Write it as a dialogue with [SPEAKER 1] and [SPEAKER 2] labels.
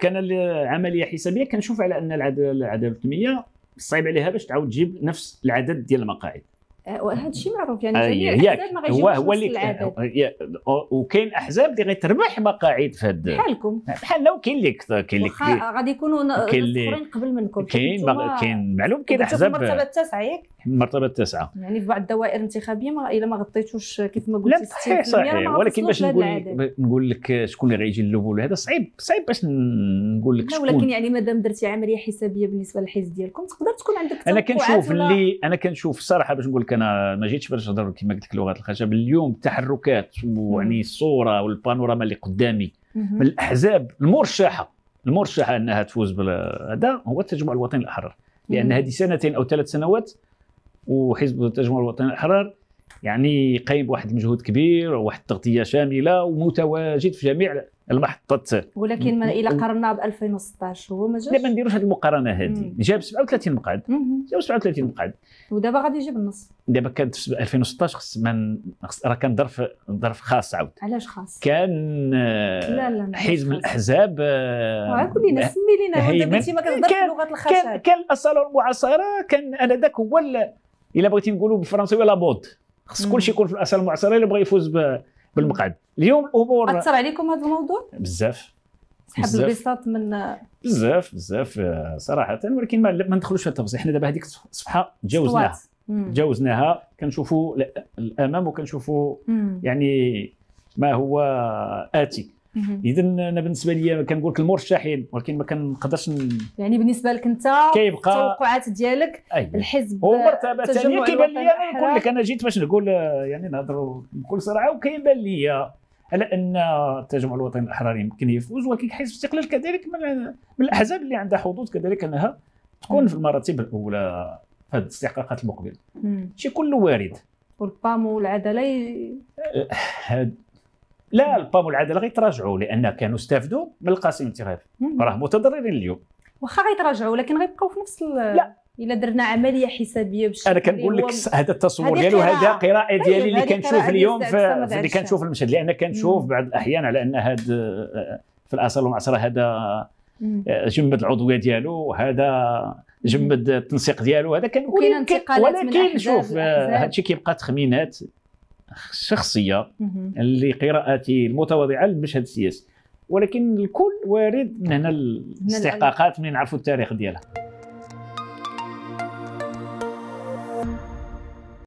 [SPEAKER 1] كان العمليه حسابيه كنشوف على ان العدد 300 صعيب عليها باش تعاود تجيب نفس العدد ديال المقاعد أه، وهذا الشيء معروف يعني آه، جميع الاحزاب ما هو هو اللي آه، وكاين احزاب اللي غتربح مقاعد في هذا بحالكم بحال لو كاين اللي كاين اللي غادي يكونوا كاين قبل منكم كاين كاين معلوم كاين احزاب المرتبه التاسعه ياك مرتبه التاسعه يعني في بعض الدوائر الانتخابيه ما الا ما غطيتوش كيف ما قلت لا صحيح صحيح ولكن باش نقول نقول لك شكون اللي غيجي الاول هذا صعيب صعيب باش نقول لك شكون ولكن يعني مادام درتي عمليه حسابيه بالنسبه للحزب ديالكم تقدر تكون عندك انا كنشوف اللي انا كنشوف الصراحه باش نقول لك انا ما جيتش باش نهضر كما قلت لك لغه الخشب اليوم التحركات ويعني الصوره والبانوراما اللي قدامي من الاحزاب المرشحه المرشحه انها تفوز هذا هو التجمع الوطني الاحرار لان هذه سنتين او ثلاث سنوات وحزب التجمع الوطني الاحرار يعني قايم بواحد المجهود كبير وواحد التغطيه شامله ومتواجد في جميع المحطات ولكن ما الى قارنا ب 2016 هو ما جاش لا ما نديروش هذه المقارنه هذه جاب 37 مقعد جاب 37 مقعد ودابا غادي يجيب النص دابا كانت في 2016 خص من راه كان ظرف ظرف خاص عاود علاش خاص؟ كان لا لا آه، حزب من الاحزاب كلنا آه، سمي لينا دابا انت ما كتهضرش باللغه الخشب كان, كان الاصاله والمعاصره كان انذاك هو الا بغيتي نقولوا لا بوت خص كلشي يكون في الاسئله المعصره الا بغى يفوز بالمقعد اليوم الامور اثر عليكم هذا الموضوع بزاف سحب البساط من بزاف بزاف آه، صراحه ولكن ما ندخلوش في التفاصيل حنا دابا هذيك الصفحه تجاوزناها تجاوزناها كنشوفوا الامام وكنشوفوا يعني ما هو اتي اذا انا بالنسبه لي كنقول لك المرشحين ولكن ما كنقدرش ن... يعني بالنسبه لك انت كيبقى التوقعات ديالك أيه. الحزب مرتبه ثانيه كيبان لي انا نقول لك انا جيت باش نقول يعني نهضروا بكل صراحه وكيبان لي على ان التجمع الوطني الاحرار يمكن يفوز ولكن حزب الاستقلال كذلك من, الاحزاب اللي عندها حظوظ كذلك انها تكون في المراتب الاولى في هذه الاستحقاقات المقبله شي كله وارد والبام والعداله أه، لا البام والعداله غيتراجعوا لان كانوا استافدوا من القاسم الانتخابي راه متضررين اليوم واخا غيتراجعوا لكن غيبقاو في نفس لا الا درنا عمليه حسابيه بشكل انا كنقول لك هذا التصور ديالو هذا قراءه طيب، ديالي اللي كنشوف اليوم في اللي كنشوف المشهد لان كنشوف بعض الاحيان على ان هذا في الاصل والمعصره هذا آه، جمد العضويه ديالو هذا جمد التنسيق ديالو هذا كان ولكن شوف هذا آه، الشيء كيبقى تخمينات شخصيه لقراءتي المتواضعه للمشهد السياسي ولكن الكل وارد من هنا الاستحقاقات من نعرفوا التاريخ ديالها